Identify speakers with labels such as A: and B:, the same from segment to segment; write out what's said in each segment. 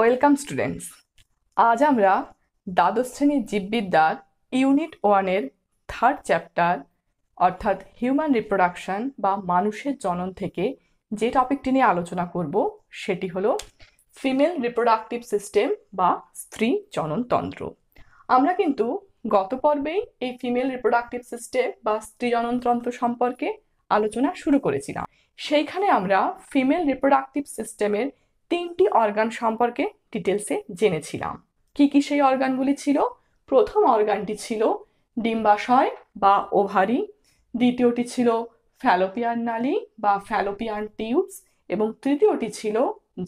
A: welcome students আজ আমরা দ্বাদশ শ্রেণীর জীববিদ্যার ইউনিট ওয়ানের থার্ড চ্যাপ্টার অর্থাৎ হিউম্যান রিপ্রোডাকশন বা মানুষের জনন থেকে যে টপিকটি নিয়ে আলোচনা করব সেটি হলো ফিমেল রিপ্রোডাক্টিভ সিস্টেম বা স্ত্রী জননতন্ত্র আমরা কিন্তু গত পর্বেই এই ফিমেল রিপ্রোডাক্টিভ সিস্টেম বা স্ত্রী জননতন্ত্র সম্পর্কে আলোচনা শুরু করেছিলাম সেইখানে আমরা ফিমেল রিপ্রোডাক্টিভ সিস্টেমের তিনটি অর্গান সম্পর্কে ডিটেলসে জেনেছিলাম কি কি সেই অর্গানগুলি ছিল প্রথম অর্গানটি ছিল ডিম্বাশয় বা ওভারি দ্বিতীয়টি ছিল ফ্যালোপিয়ান নালি বা ফ্যালোপিয়ান টিউবস এবং তৃতীয়টি ছিল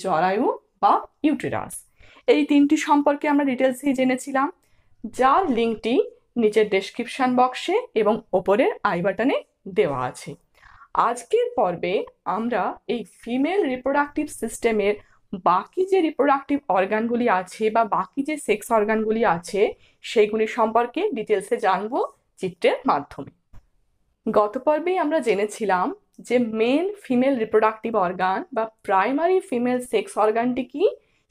A: জরায়ু বা ইউটেরাস এই তিনটি সম্পর্কে আমরা ডিটেলসেই জেনেছিলাম যার লিঙ্কটি নিচের ডেসক্রিপশান বক্সে এবং ওপরের আই বাটনে দেওয়া আছে আজকের পর্বে আমরা এই ফিমেল রিপ্রোডাক্টিভ সিস্টেমের বাকি যে রিপ্রোডাক্টিভ অর্গানগুলি আছে বা বাকি যে সেক্স অর্গানগুলি আছে সেইগুলি সম্পর্কে ডিটেলসে জানব চিত্রের মাধ্যমে গত পর্বে আমরা জেনেছিলাম যে মেন ফিমেল রিপ্রোডাক্টিভ অর্গান বা প্রাইমারি ফিমেল সেক্স অর্গানটি কি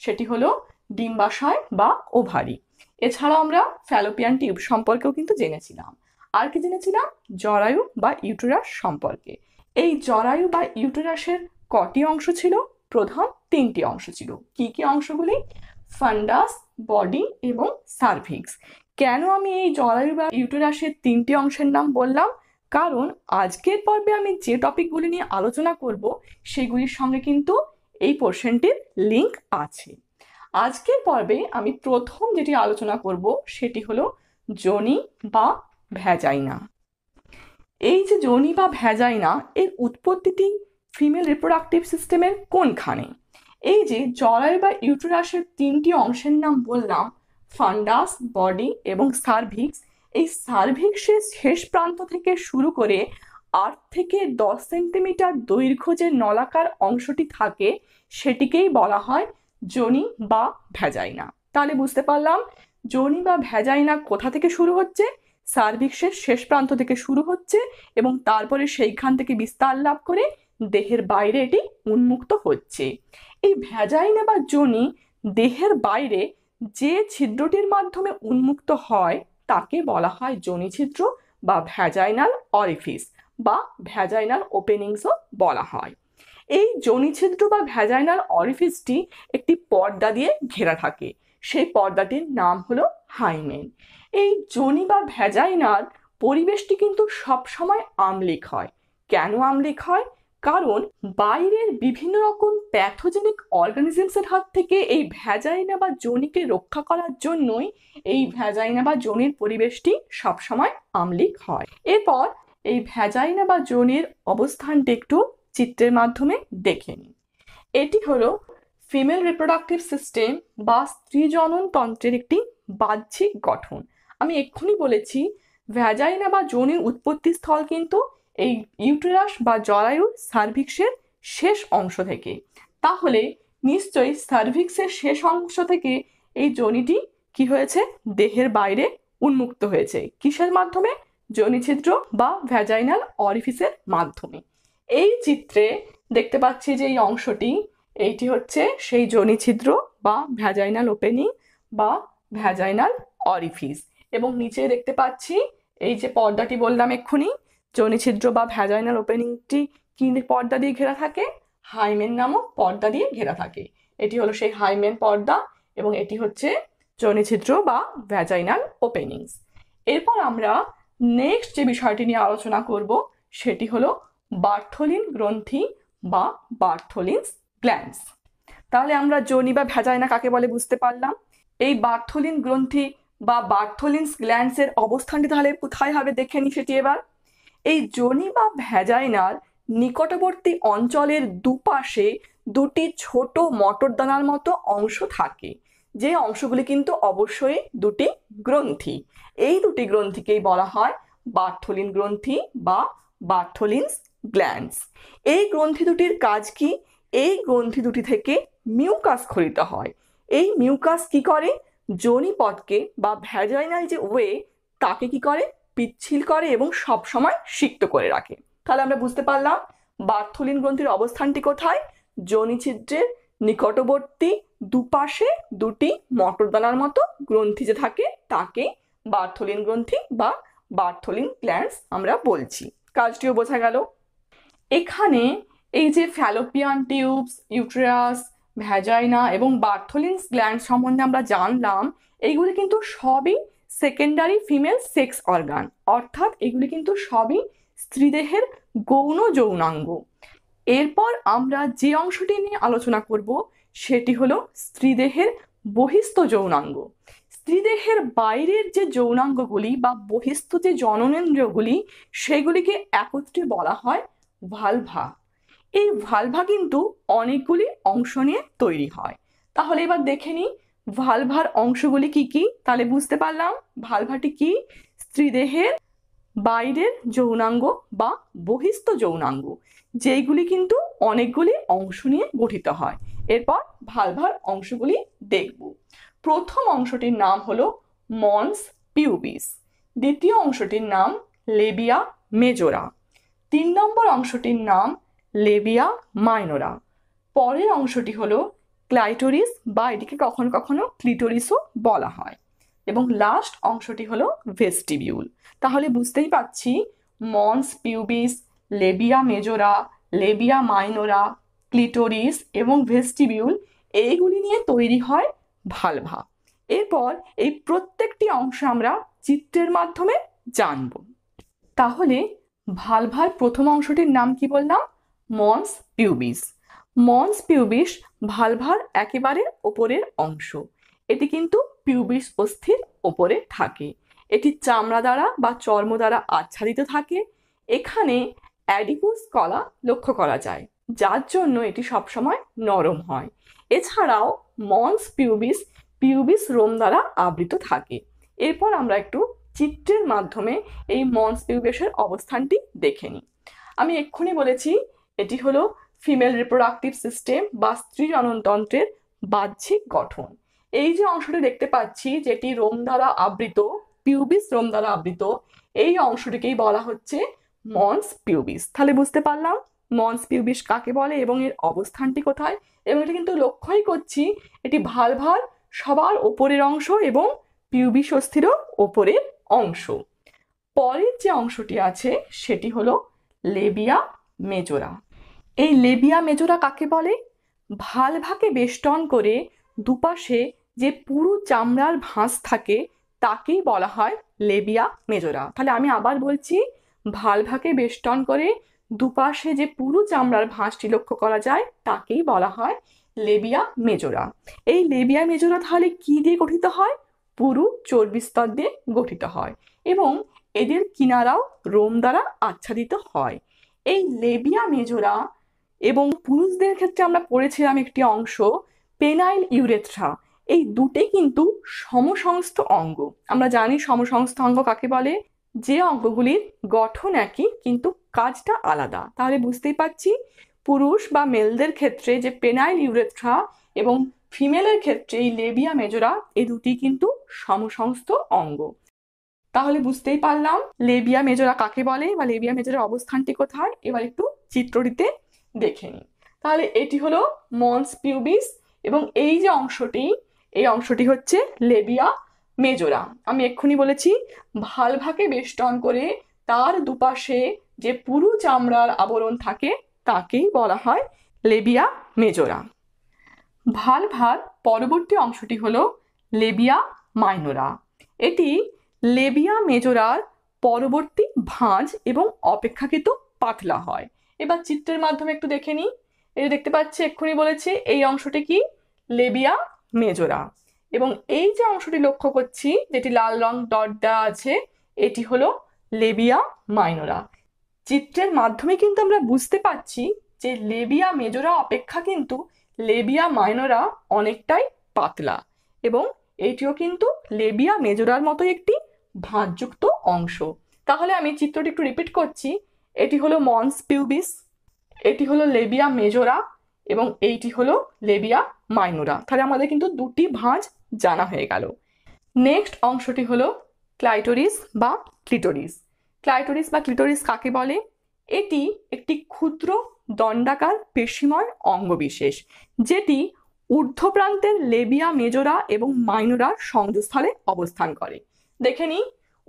A: সেটি হলো ডিম্বাশয় বা ওভারি এছাড়াও আমরা ফ্যালোপিয়ান টিউব সম্পর্কেও কিন্তু জেনেছিলাম আর কি জেনেছিলাম জরায়ু বা ইউটুরাস সম্পর্কে এই জরায়ু বা ইউটেরাসের কটি অংশ ছিল প্রধান তিনটি অংশ ছিল কি কি অংশগুলি ফান্ডাস বডি এবং সার্ভিক্স কেন আমি এই জরায়ু বা ইউটেরাসের তিনটি অংশের নাম বললাম কারণ আজকের পর্বে আমি যে টপিকগুলি নিয়ে আলোচনা করব সেগুলির সঙ্গে কিন্তু এই পোর্শনটির লিঙ্ক আছে আজকের পর্বে আমি প্রথম যেটি আলোচনা করব সেটি হলো জনি বা ভ্যাজাইনা এই যে যোনি বা ভ্যাজাইনা এর উৎপত্তিটি ফিমেল রিপ্রোডাক্টিভ সিস্টেমের কোনখানে এই যে জরায়ু বা ইউটেরাসের তিনটি অংশের নাম বললাম ফান্ডাস বডি এবং সার্ভিক্স এই সার্ভিক্সের শেষ প্রান্ত থেকে শুরু করে আট থেকে দশ সেন্টিমিটার দৈর্ঘ্য যে নলাকার অংশটি থাকে সেটিকেই বলা হয় জনি বা ভ্যাজাইনা তাহলে বুঝতে পারলাম জনি বা ভ্যাজাইনা কোথা থেকে শুরু হচ্ছে সার্ভিক্সের শেষ প্রান্ত থেকে শুরু হচ্ছে এবং তারপরে সেইখান থেকে বিস্তার লাভ করে দেহের বাইরে এটি উন্মুক্ত হচ্ছে এই ভ্যাজাইনা বা যোনি দেহের বাইরে যে ছিদ্রটির মাধ্যমে উন্মুক্ত হয় তাকে বলা হয় জনি ছিদ্র বা ভ্যাজাইনাল অরিফিস বা ভ্যাজাইনাল ওপেনিংসও বলা হয় এই যোনিছিদ্র বা ভ্যাজাইনাল অরিফিসটি একটি পর্দা দিয়ে ঘেরা থাকে সেই পর্দাটির নাম হলো হাইমেন এই জনি বা ভ্যাজাইনার পরিবেশটি কিন্তু সবসময় আমলিক হয় কেন আমলিক হয় কারণ বাইরের বিভিন্ন রকম প্যাথোজেনিক অর্গানিজমসের হাত থেকে এই ভ্যাজাইনা বা জনিকে রক্ষা করার জন্যই এই ভ্যাজাইনা বা জনির পরিবেশটি সবসময় আমলিক হয় এরপর এই ভ্যাজাইনা বা জনির অবস্থানটি একটু চিত্রের মাধ্যমে দেখে নিই এটি হলো ফিমেল রিপ্রোডাক্টিভ সিস্টেম বা স্ত্রীজননতন্ত্রের একটি বাহ্যিক গঠন আমি এক্ষুনি বলেছি ভ্যাজাইনা বা উৎপত্তি উৎপত্তিস্থল কিন্তু এই ইউটেরাস বা জরায়ুর সার্ভিক্সের শেষ অংশ থেকে তাহলে নিশ্চয়ই সার্ভিক্সের শেষ অংশ থেকে এই যোনিটি কি হয়েছে দেহের বাইরে উন্মুক্ত হয়েছে কিসের মাধ্যমে যোনিছিদ্র বা ভ্যাজাইনাল অরিফিসের মাধ্যমে এই চিত্রে দেখতে পাচ্ছি যে এই অংশটি এইটি হচ্ছে সেই যোনিছিদ্র বা ভ্যাজাইনাল ওপেনিং বা ভ্যাজাইনাল অরিফিস এবং নিচে দেখতে পাচ্ছি এই যে পর্দাটি বললাম এক্ষুনি ছিদ্র বা ভ্যাজাইনাল ওপেনিংটি কি পর্দা দিয়ে ঘেরা থাকে হাইমেন নামক পর্দা দিয়ে ঘেরা থাকে এটি হলো সেই হাইমেন পর্দা এবং এটি হচ্ছে ছিদ্র বা ভ্যাজাইনাল ওপেনিংস এরপর আমরা নেক্সট যে বিষয়টি নিয়ে আলোচনা করব সেটি হলো বার্থলিন গ্রন্থি বা বার্থলিনস গ্ল্যান্ডস তাহলে আমরা যোনি বা ভ্যাজাইনা কাকে বলে বুঝতে পারলাম এই বার্থলিন গ্রন্থি বা বার্থোলিন্স গ্ল্যান্ডসের অবস্থানটি তাহলে কোথায় হবে দেখে নি সেটি এবার এই জনি বা ভ্যাজাইনার নিকটবর্তী অঞ্চলের দুপাশে দুটি ছোট মটরদানার মতো অংশ থাকে যে অংশগুলি কিন্তু অবশ্যই দুটি গ্রন্থি এই দুটি গ্রন্থিকেই বলা হয় বার্থলিন গ্রন্থি বা বার্থোলিন্স গ্ল্যান্ডস এই গ্রন্থি দুটির কাজ কি এই গ্রন্থি দুটি থেকে মিউকাস খরিত হয় এই মিউকাস কি করে যোনি পথকে বা ভ্যাজাইনাল যে ওয়ে তাকে কি করে পিচ্ছিল করে এবং সবসময় সিক্ত করে রাখে তাহলে আমরা বুঝতে পারলাম বার্থলিন গ্রন্থির অবস্থানটি কোথায় যোনিছিদ্রের নিকটবর্তী দুপাশে দুটি মটরদানার মতো গ্রন্থি যে থাকে তাকে বার্থলিন গ্রন্থি বা বার্থলিন প্ল্যান্টস আমরা বলছি কাজটিও বোঝা গেল এখানে এই যে ফ্যালোপিয়ান টিউবস ইউট্রিয়াস ভ্যাজাইনা এবং বার্থোলিন্স গ্ল্যান্ড সম্বন্ধে আমরা জানলাম এইগুলি কিন্তু সবই সেকেন্ডারি ফিমেল সেক্স অর্গান অর্থাৎ এগুলি কিন্তু সবই স্ত্রীদেহের গৌণ যৌনাঙ্গ এরপর আমরা যে অংশটি নিয়ে আলোচনা করব সেটি হলো স্ত্রীদেহের বহিস্থ যৌনাঙ্গ স্ত্রীদেহের বাইরের যে যৌনাঙ্গগুলি বা বহিস্থ যে জননেন্দ্রগুলি সেগুলিকে একত্রে বলা হয় ভালভা এই ভালভা কিন্তু অনেকগুলি অংশ নিয়ে তৈরি হয় তাহলে এবার দেখে নিই ভালভার অংশগুলি কি কি তাহলে বুঝতে পারলাম ভালভাটি কি স্ত্রীদেহের বাইরের যৌনাঙ্গ বা বহিস্থ যৌনাঙ্গ যেইগুলি কিন্তু অনেকগুলি অংশ নিয়ে গঠিত হয় এরপর ভালভার অংশগুলি দেখব প্রথম অংশটির নাম হলো মন্স পিউবিস দ্বিতীয় অংশটির নাম লেবিয়া মেজোরা তিন নম্বর অংশটির নাম লেবিয়া মাইনোরা পরের অংশটি হলো ক্লাইটোরিস বা এটিকে কখনো কখনো ক্লিটোরিসও বলা হয় এবং লাস্ট অংশটি হলো ভেস্টিবিউল তাহলে বুঝতেই পাচ্ছি mons pubis labia majora labia minora clitoris এবং ভেস্টিবিউল এইগুলি নিয়ে তৈরি হয় ভালভা এরপর এই প্রত্যেকটি অংশ আমরা চিত্রের মাধ্যমে জানব তাহলে ভালভার প্রথম অংশটির নাম কি বললাম মন্স পিউবিস মন্স পিউবিস ভালভার একেবারে ওপরের অংশ এটি কিন্তু পিউবিস অস্থির ওপরে থাকে এটি চামড়া দ্বারা বা চর্ম দ্বারা আচ্ছাদিত থাকে এখানে অ্যাডিপোস কলা লক্ষ্য করা যায় যার জন্য এটি সবসময় নরম হয় এছাড়াও মন্স পিউবিস পিউবিস রোম দ্বারা আবৃত থাকে এরপর আমরা একটু চিত্রের মাধ্যমে এই মন্স পিউবিসের অবস্থানটি দেখে নিই আমি এক্ষুনি বলেছি এটি হলো ফিমেল রিপ্রোডাক্টিভ সিস্টেম বা স্ত্রী জননতন্ত্রের বাহ্যিক গঠন এই যে অংশটি দেখতে পাচ্ছি যেটি রোম দ্বারা আবৃত পিউবিস রোম দ্বারা আবৃত এই অংশটিকেই বলা হচ্ছে মন্স পিউবিস তাহলে বুঝতে পারলাম মন্স পিউবিস কাকে বলে এবং এর অবস্থানটি কোথায় এবং এটা কিন্তু লক্ষ্যই করছি এটি ভাল ভাল সবার ওপরের অংশ এবং পিউবিস অস্থিরও ওপরের অংশ পরের যে অংশটি আছে সেটি হলো লেবিয়া মেজোরা এই লেবিয়া মেজোরা কাকে বলে ভালভাকে বেষ্টন করে দুপাশে যে পুরু চামড়ার ভাঁজ থাকে তাকেই বলা হয় লেবিয়া মেজোরা তাহলে আমি আবার বলছি ভালভাকে বেষ্টন করে দুপাশে যে পুরু চামড়ার ভাঁজটি লক্ষ্য করা যায় তাকেই বলা হয় লেবিয়া মেজোরা এই লেবিয়া মেজোরা তাহলে কি দিয়ে গঠিত হয় পুরু চর্বিস্তর দিয়ে গঠিত হয় এবং এদের কিনারাও রোম দ্বারা আচ্ছাদিত হয় এই লেবিয়া মেজোরা এবং পুরুষদের ক্ষেত্রে আমরা পড়েছিলাম একটি অংশ পেনাইল ইউরেথ্রা এই দুটি কিন্তু সমসংস্থ অঙ্গ আমরা জানি সমসংস্থ অঙ্গ কাকে বলে যে অঙ্গগুলির গঠন একই কিন্তু কাজটা আলাদা তাহলে বুঝতেই পারছি পুরুষ বা মেলদের ক্ষেত্রে যে পেনাইল ইউরেথ্রা এবং ফিমেলের ক্ষেত্রে এই লেবিয়া মেজোরা এ দুটি কিন্তু সমসংস্থ অঙ্গ তাহলে বুঝতেই পারলাম লেবিয়া মেজোরা কাকে বলে বা লেবিয়া মেজোরা অবস্থানটি কোথায় এবার একটু চিত্রটিতে দেখে নিই তাহলে এটি হলো মন্স পিউবিস এবং এই যে অংশটি এই অংশটি হচ্ছে লেবিয়া মেজোরা আমি এক্ষুনি বলেছি ভালভাকে বেষ্টন করে তার দুপাশে যে পুরু চামড়ার আবরণ থাকে তাকেই বলা হয় লেবিয়া মেজোরা ভালভার পরবর্তী অংশটি হলো লেবিয়া মাইনোরা এটি লেবিয়া মেজোরার পরবর্তী ভাঁজ এবং অপেক্ষাকৃত পাতলা হয় এবার চিত্রের মাধ্যমে একটু দেখে নিই এই দেখতে পাচ্ছি এক্ষুনি বলেছি এই অংশটি কি লেবিয়া মেজোরা এবং এই যে অংশটি লক্ষ্য করছি যেটি লাল রং ডট দেওয়া আছে এটি হলো লেবিয়া মাইনোরা চিত্রের মাধ্যমে কিন্তু আমরা বুঝতে পারছি যে লেবিয়া মেজোরা অপেক্ষা কিন্তু লেবিয়া মাইনোরা অনেকটাই পাতলা এবং এটিও কিন্তু লেবিয়া মেজোরার মতো একটি ভাঁজযুক্ত অংশ তাহলে আমি চিত্রটি একটু রিপিট করছি এটি হলো মনস পিউবিস এটি হলো লেবিয়া মেজোরা এবং এইটি হলো লেবিয়া মাইনোরা তাহলে আমাদের কিন্তু দুটি ভাঁজ জানা হয়ে গেল নেক্সট অংশটি হলো ক্লাইটোরিস বা ক্লিটোরিস ক্লাইটোরিস বা ক্লিটোরিস কাকে বলে এটি একটি ক্ষুদ্র দণ্ডাকার পেশিময় অঙ্গবিশেষ যেটি ঊর্ধ্বপ্রান্তের লেবিয়া মেজোরা এবং মাইনোরার সংযোগস্থলে অবস্থান করে দেখে নিই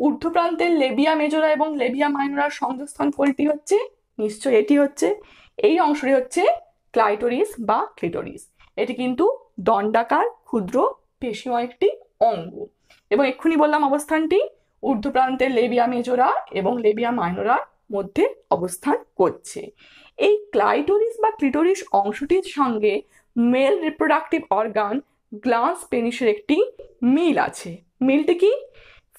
A: ঊর্ধ্ব প্রান্তের লেবিয়া মেজোরা এবং লেবিয়া মাইনরার সংযোগস্থান কোনটি হচ্ছে নিশ্চয় এটি হচ্ছে এই অংশটি হচ্ছে ক্লাইটোরিস বা ক্লিটোরিস এটি কিন্তু দণ্ডাকার ক্ষুদ্র পেশিময় একটি অঙ্গ এবং এক্ষুনি বললাম অবস্থানটি ঊর্ধ্ব প্রান্তের লেবিয়া মেজোরা এবং লেবিয়া মাইনোরার মধ্যে অবস্থান করছে এই ক্লাইটোরিস বা ক্লিটোরিস অংশটির সঙ্গে মেল রিপ্রোডাক্টিভ অর্গান গ্লান্স পেনিসের একটি মিল আছে মিলটি কি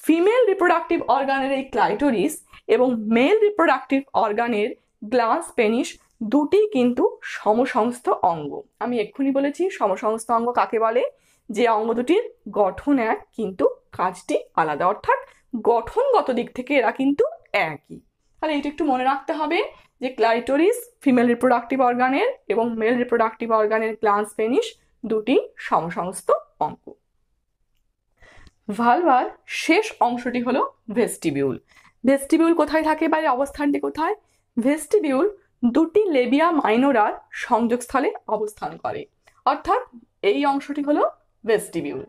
A: ফিমেল রিপ্রোডাক্টিভ অর্গানের এই ক্লাইটোরিস এবং মেল রিপ্রোডাক্টিভ অর্গানের গ্লাস পেনিস দুটি কিন্তু সমসংস্থ অঙ্গ আমি এক্ষুনি বলেছি সমসংস্থ অঙ্গ কাকে বলে যে অঙ্গ দুটির গঠন এক কিন্তু কাজটি আলাদা অর্থাৎ গঠনগত দিক থেকে এরা কিন্তু একই তাহলে এটা একটু মনে রাখতে হবে যে ক্লাইটোরিস ফিমেল রিপ্রোডাক্টিভ অর্গানের এবং মেল রিপ্রোডাক্টিভ অর্গানের গ্লান্স পেনিস দুটি সমসংস্থ অঙ্গ ভালভার শেষ অংশটি হলো ভেস্টিবিউল ভেস্টিবিউল কোথায় থাকে বা অবস্থানটি কোথায় ভেস্টিবিউল দুটি লেবিয়া মাইনোরার সংযোগস্থলে অবস্থান করে অর্থাৎ এই অংশটি হলো ভেস্টিবিউল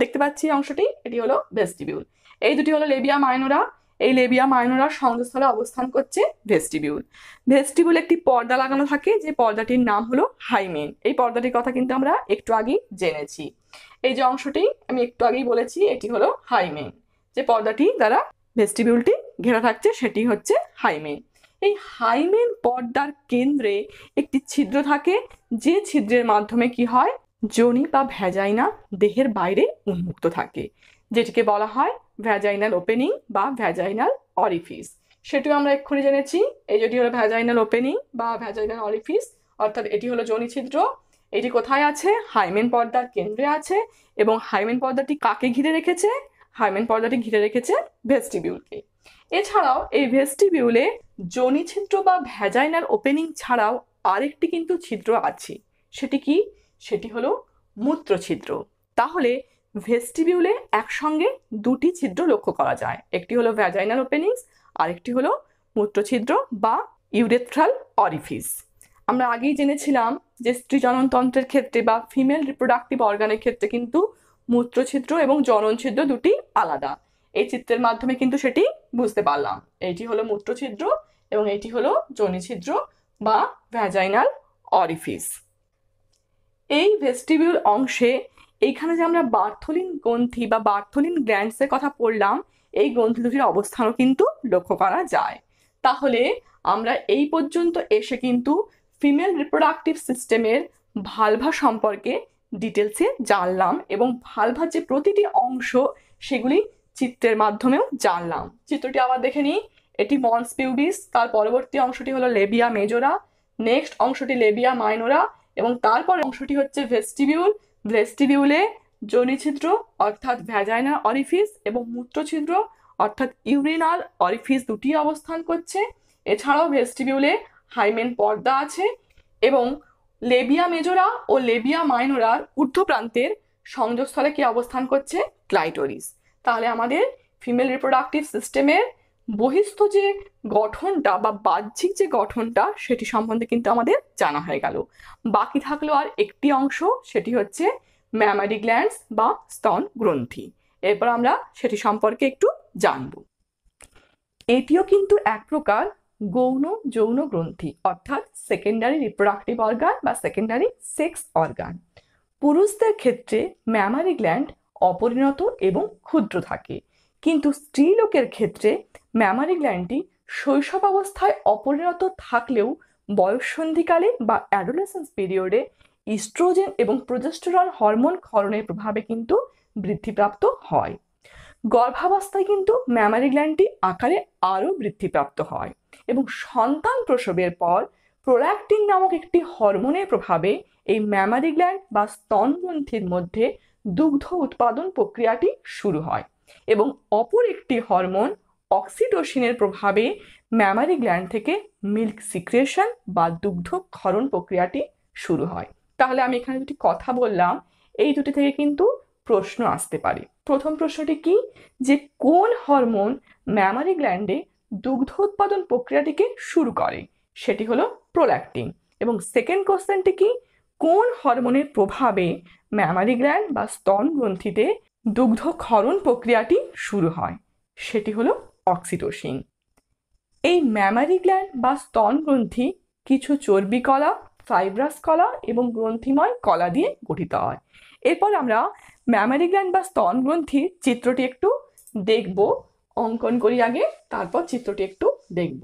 A: দেখতে পাচ্ছি এই অংশটি এটি হলো ভেস্টিবিউল এই দুটি হলো লেবিয়া মাইনোরা এই লেবিয়া মাইনোরার সংযোগস্থলে অবস্থান করছে ভেস্টিবিউল ভেস্টিবিউল একটি পর্দা লাগানো থাকে যে পর্দাটির নাম হলো হাইমেন এই পর্দাটির কথা কিন্তু আমরা একটু আগেই জেনেছি এই যে অংশটি আমি একটু আগেই বলেছি এটি হলো হাইমেন যে পর্দাটি দ্বারা ভেস্টিবিউলটি ঘেরা থাকছে সেটি হচ্ছে হাইমেন এই হাইমেন পর্দার কেন্দ্রে একটি ছিদ্র থাকে যে ছিদ্রের মাধ্যমে কি হয় যোনি বা ভ্যাজাইনা দেহের বাইরে উন্মুক্ত থাকে যেটিকে বলা হয় ভ্যাজাইনাল ওপেনিং বা ভ্যাজাইনাল অরিফিস সেটিও আমরা এক্ষুনি জেনেছি এই যেটি হলো ভ্যাজাইনাল ওপেনিং বা ভ্যাজাইনাল অরিফিস অর্থাৎ এটি হলো যোনি ছিদ্র এটি কোথায় আছে হাইমেন পর্দার কেন্দ্রে আছে এবং হাইমেন পর্দাটি কাকে ঘিরে রেখেছে হাইমেন পর্দাটি ঘিরে রেখেছে ভেস্টিবিউলকে এছাড়াও এই ভেস্টিবিউলে যোনি ছিদ্র বা ভ্যাজাইনার ওপেনিং ছাড়াও আরেকটি কিন্তু ছিদ্র আছে সেটি কি সেটি হলো মূত্র ছিদ্র তাহলে ভেস্টিবিউলে একসঙ্গে দুটি ছিদ্র লক্ষ্য করা যায় একটি হলো ভ্যাজাইনাল ওপেনিংস আরেকটি হলো ছিদ্র বা ইউরেথ্রাল অরিফিস আমরা আগেই জেনেছিলাম যে স্ত্রী জননতন্ত্রের ক্ষেত্রে বা ফিমেল রিপ্রোডাক্টিভ অর্গানের ক্ষেত্রে কিন্তু মূত্রছিদ্র এবং জনন ছিদ্র দুটি আলাদা এই চিত্রের মাধ্যমে কিন্তু সেটি বুঝতে পারলাম এটি হলো মূত্রছিদ্র এবং এটি হলো জনিছিদ্র বা ভ্যাজাইনাল অরিফিস এই ভেস্টিবিউল অংশে এইখানে যে আমরা বার্থলিন গ্রন্থি বা বার্থলিন গ্র্যান্ডসের কথা পড়লাম এই গ্রন্থি দুটির অবস্থানও কিন্তু লক্ষ্য করা যায় তাহলে আমরা এই পর্যন্ত এসে কিন্তু ফিমেল রিপ্রোডাক্টিভ সিস্টেমের ভালভা সম্পর্কে ডিটেলসে জানলাম এবং ভালভার যে প্রতিটি অংশ সেগুলি চিত্রের মাধ্যমেও জানলাম চিত্রটি আবার দেখে নিই এটি মন্স পিউবিস তার পরবর্তী অংশটি হলো লেবিয়া মেজোরা নেক্সট অংশটি লেবিয়া মাইনোরা এবং তারপর অংশটি হচ্ছে ভেস্টিবিউল ভেস্টিবিউলে যোনিছিদ্র অর্থাৎ ভ্যাজাইনা অরিফিস এবং মূত্রছিদ্র অর্থাৎ ইউরিনাল অরিফিস দুটি অবস্থান করছে এছাড়াও ভেস্টিবিউলে হাইমেন পর্দা আছে এবং লেবিয়া মেজোরা ও লেবিয়া মাইনোরার ঊর্ধ্ব প্রান্তের সংযোগস্থলে কি অবস্থান করছে ক্লাইটোরিস তাহলে আমাদের ফিমেল রিপ্রোডাক্টিভ সিস্টেমের বহিস্থ যে গঠনটা বা বাহ্যিক যে গঠনটা সেটি সম্বন্ধে কিন্তু আমাদের জানা হয়ে গেল বাকি থাকলো আর একটি অংশ সেটি হচ্ছে ম্যামারি গ্ল্যান্ডস বা স্তন গ্রন্থি এরপর আমরা সেটি সম্পর্কে একটু জানব এটিও কিন্তু এক প্রকার গৌণ যৌন গ্রন্থি অর্থাৎ সেকেন্ডারি রিপ্রোডাক্টিভ অর্গান বা সেকেন্ডারি সেক্স অর্গান পুরুষদের ক্ষেত্রে ম্যামারি গ্ল্যান্ড অপরিণত এবং ক্ষুদ্র থাকে কিন্তু স্ত্রীলোকের ক্ষেত্রে ম্যামারি গ্ল্যান্ডটি অবস্থায় অপরিণত থাকলেও বয়ঃসন্ধিকালে বা অ্যাডোলেসেন্স পিরিয়ডে ইস্ট্রোজেন এবং প্রোজেস্টেরন হরমোন ক্ষরণের প্রভাবে কিন্তু বৃদ্ধিপ্রাপ্ত হয় গর্ভাবস্থায় কিন্তু ম্যামারি গ্ল্যান্ডটি আকারে আরও বৃদ্ধিপ্রাপ্ত হয় এবং সন্তান প্রসবের পর প্রোল্যাক্টিন নামক একটি হরমোনের প্রভাবে এই ম্যামারি গ্ল্যান্ড বা স্তনগ্রন্থির মধ্যে দুগ্ধ উৎপাদন প্রক্রিয়াটি শুরু হয় এবং অপর একটি হরমোন অক্সিটোসিনের প্রভাবে ম্যামারি গ্ল্যান্ড থেকে মিল্ক সিক্রেশন বা দুগ্ধ ক্ষরণ প্রক্রিয়াটি শুরু হয় তাহলে আমি এখানে দুটি কথা বললাম এই দুটি থেকে কিন্তু প্রশ্ন আসতে পারে প্রথম প্রশ্নটি কি যে কোন হরমোন ম্যামারি গ্ল্যান্ডে দুগ্ধ উৎপাদন প্রক্রিয়াটিকে শুরু করে সেটি হলো প্রোল্যাক্টিন এবং সেকেন্ড কোশ্চেনটি কি কোন হরমোনের প্রভাবে ম্যামারি গ্ল্যান্ড বা স্তন গ্রন্থিতে দুগ্ধক্ষরণ প্রক্রিয়াটি শুরু হয় সেটি হলো অক্সিটোসিন এই ম্যামারি গ্ল্যান্ড বা স্তন গ্রন্থি কিছু চর্বি কলা ফাইব্রাস কলা এবং গ্রন্থিময় কলা দিয়ে গঠিত হয় এরপর আমরা ম্যামারি গ্ল্যান্ড বা স্তন গ্রন্থি চিত্রটি একটু দেখব অঙ্কন করি আগে তারপর চিত্রটি একটু দেখব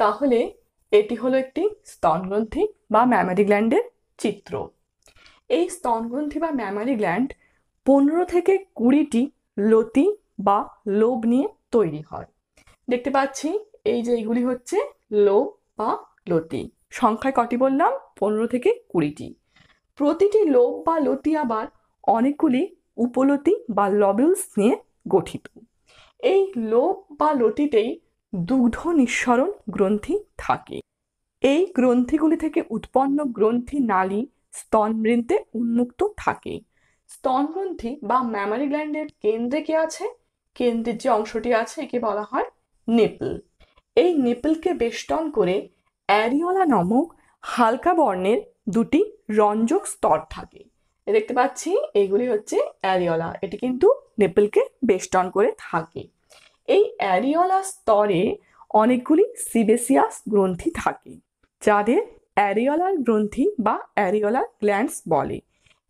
A: তাহলে এটি হলো একটি স্তনগ্রন্থি বা ম্যামারি গ্ল্যান্ডের চিত্র এই স্তনগ্রন্থি বা ম্যামারি গ্ল্যান্ড পনেরো থেকে কুড়িটি লতি বা লোব নিয়ে তৈরি হয় দেখতে পাচ্ছি এই যে এইগুলি হচ্ছে লোব বা লতি সংখ্যায় কটি বললাম পনেরো থেকে কুড়িটি প্রতিটি লোব বা লতি আবার অনেকগুলি উপলতি বা লবেলস নিয়ে গঠিত এই লোব বা লতিতেই দুগ্ধ নিঃসরণ গ্রন্থি থাকে এই গ্রন্থিগুলি থেকে উৎপন্ন গ্রন্থি নালী স্তনবৃন্তে উন্মুক্ত থাকে স্তনগ্রন্থি বা ম্যামারি গ্ল্যান্ডের কেন্দ্রে কি আছে কেন্দ্রের যে অংশটি আছে একে বলা হয় নিপল এই নিপলকে বেষ্টন করে অ্যারিওলা নামক হালকা বর্ণের দুটি রঞ্জক স্তর থাকে দেখতে পাচ্ছি এগুলি হচ্ছে অ্যারিওলা এটি কিন্তু নিপলকে বেষ্টন করে থাকে এই অ্যারিওলা স্তরে অনেকগুলি সিবেসিয়াস গ্রন্থি থাকে যাদের অ্যারিওলার গ্রন্থি বা অ্যারিওলার গ্ল্যান্ডস বলে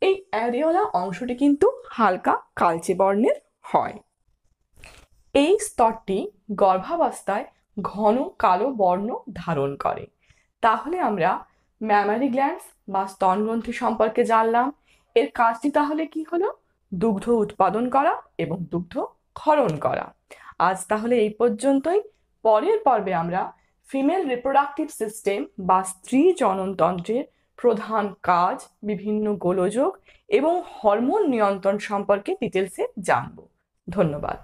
A: এই অ্যারিওলা অংশটি কিন্তু হালকা কালচে বর্ণের হয় এই স্তরটি গর্ভাবস্থায় ঘন কালো বর্ণ ধারণ করে তাহলে আমরা ম্যামারি গ্ল্যান্ডস বা স্তনগ্রন্থি সম্পর্কে জানলাম এর কাজটি তাহলে কি হলো দুগ্ধ উৎপাদন করা এবং দুগ্ধ ক্ষরণ করা আজ তাহলে এই পর্যন্তই পরের পর্বে আমরা ফিমেল রিপ্রোডাক্টিভ সিস্টেম বা স্ত্রী জননতন্ত্রের প্রধান কাজ বিভিন্ন গোলযোগ এবং হরমোন নিয়ন্ত্রণ সম্পর্কে ডিটেলসে জানব ধন্যবাদ